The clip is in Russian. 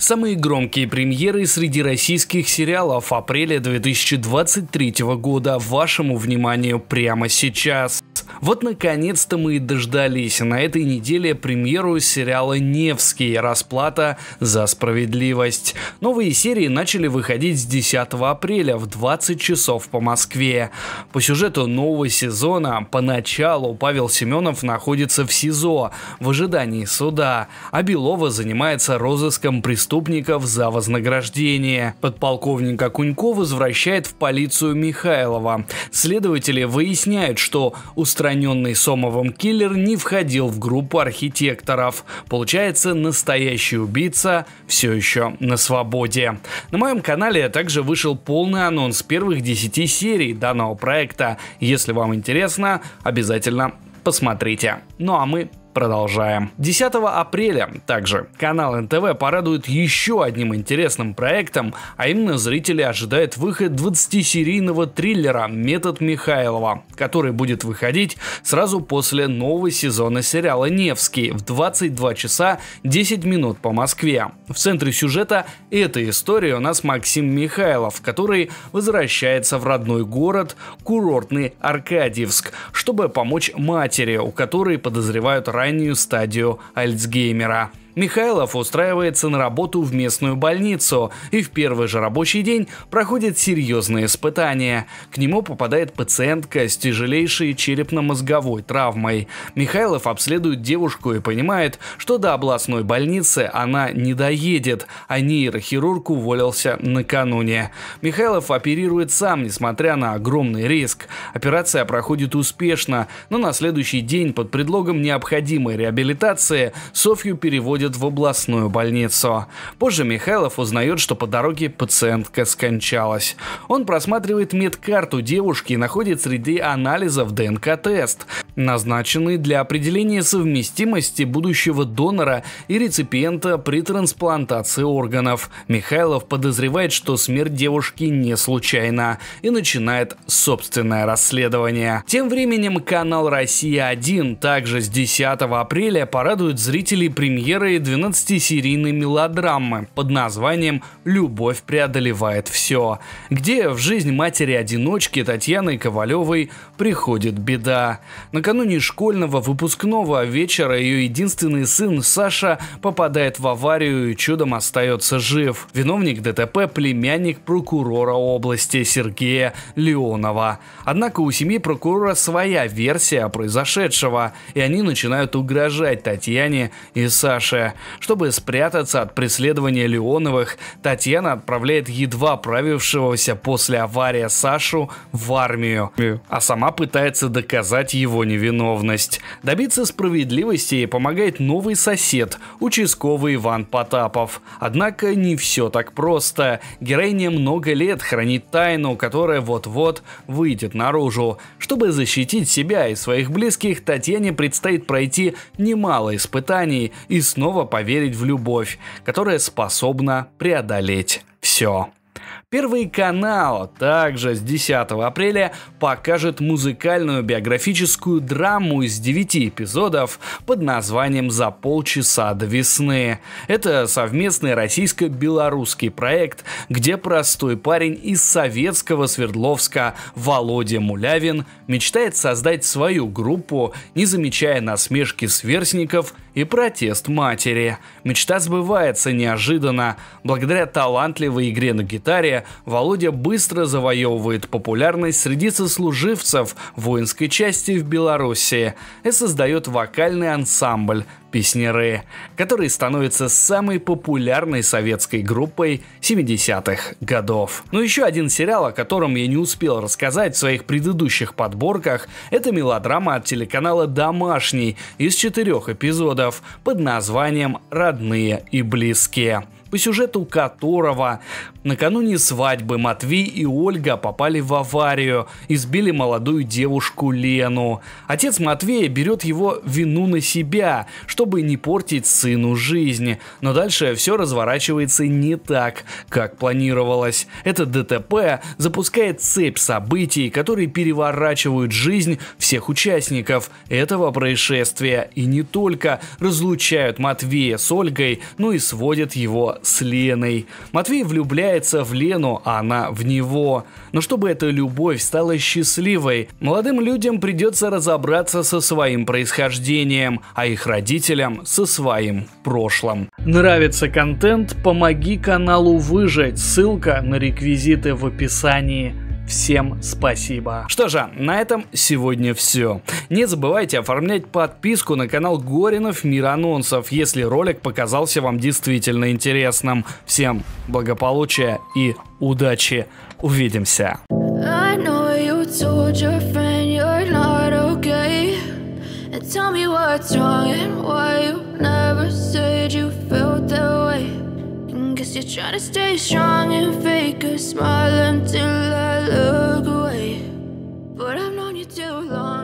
Самые громкие премьеры среди российских сериалов апреля 2023 года вашему вниманию прямо сейчас. Вот наконец-то мы и дождались на этой неделе премьеру сериала «Невский. Расплата за справедливость». Новые серии начали выходить с 10 апреля в 20 часов по Москве. По сюжету нового сезона поначалу Павел Семенов находится в СИЗО в ожидании суда, а Белова занимается розыском преступников за вознаграждение. Подполковник Акунько возвращает в полицию Михайлова. Следователи выясняют, что устранение охраненный Сомовым киллер не входил в группу архитекторов. Получается, настоящий убийца все еще на свободе. На моем канале также вышел полный анонс первых 10 серий данного проекта. Если вам интересно, обязательно посмотрите. Ну а мы продолжаем. 10 апреля также канал НТВ порадует еще одним интересным проектом, а именно зрители ожидают выход 20-серийного триллера «Метод Михайлова», который будет выходить сразу после нового сезона сериала «Невский» в 22 часа 10 минут по Москве. В центре сюжета этой истории у нас Максим Михайлов, который возвращается в родной город, курортный Аркадьевск, чтобы помочь матери, у которой подозревают рак раннюю стадию Альцгеймера. Михайлов устраивается на работу в местную больницу и в первый же рабочий день проходит серьезные испытания. К нему попадает пациентка с тяжелейшей черепно-мозговой травмой. Михайлов обследует девушку и понимает, что до областной больницы она не доедет, а нейрохирург уволился накануне. Михайлов оперирует сам, несмотря на огромный риск. Операция проходит успешно, но на следующий день под предлогом необходимой реабилитации Софью переводят отводят в областную больницу. Позже Михайлов узнает, что по дороге пациентка скончалась. Он просматривает медкарту девушки и находит среди анализов ДНК-тест назначенный для определения совместимости будущего донора и реципиента при трансплантации органов. Михайлов подозревает, что смерть девушки не случайна и начинает собственное расследование. Тем временем канал «Россия-1» также с 10 апреля порадует зрителей премьерой 12-серийной мелодрамы под названием «Любовь преодолевает все», где в жизнь матери-одиночки Татьяны Ковалевой приходит беда. На Накануне школьного выпускного вечера ее единственный сын Саша попадает в аварию и чудом остается жив. Виновник ДТП – племянник прокурора области Сергея Леонова. Однако у семьи прокурора своя версия произошедшего, и они начинают угрожать Татьяне и Саше. Чтобы спрятаться от преследования Леоновых, Татьяна отправляет едва правившегося после аварии Сашу в армию, а сама пытается доказать его невиновность. Добиться справедливости помогает новый сосед, участковый Иван Потапов. Однако не все так просто. Героиня много лет хранит тайну, которая вот-вот выйдет наружу. Чтобы защитить себя и своих близких, Татьяне предстоит пройти немало испытаний и снова поверить в любовь, которая способна преодолеть все. Первый канал также с 10 апреля покажет музыкальную биографическую драму из 9 эпизодов под названием «За полчаса до весны». Это совместный российско-белорусский проект, где простой парень из советского Свердловска Володя Мулявин мечтает создать свою группу, не замечая насмешки сверстников – и протест матери. Мечта сбывается неожиданно. Благодаря талантливой игре на гитаре Володя быстро завоевывает популярность среди сослуживцев воинской части в Беларуси и создает вокальный ансамбль, песняры, которые становятся самой популярной советской группой 70-х годов. Но еще один сериал, о котором я не успел рассказать в своих предыдущих подборках, это мелодрама от телеканала «Домашний» из четырех эпизодов под названием «Родные и близкие» по сюжету которого накануне свадьбы Матвей и Ольга попали в аварию, избили молодую девушку Лену. Отец Матвея берет его вину на себя, чтобы не портить сыну жизнь. Но дальше все разворачивается не так, как планировалось. Это ДТП запускает цепь событий, которые переворачивают жизнь всех участников этого происшествия и не только разлучают Матвея с Ольгой, но и сводят его с Леной. Матвей влюбляется в Лену, а она в него. Но чтобы эта любовь стала счастливой, молодым людям придется разобраться со своим происхождением, а их родителям со своим прошлым. Нравится контент? Помоги каналу выжить. Ссылка на реквизиты в описании. Всем спасибо. Что же, на этом сегодня все. Не забывайте оформлять подписку на канал Горинов Мир Анонсов, если ролик показался вам действительно интересным. Всем благополучия и удачи. Увидимся. tell me what's wrong and why you never said you felt that way. try to stay strong and fake a smile until I look away But I've known you too long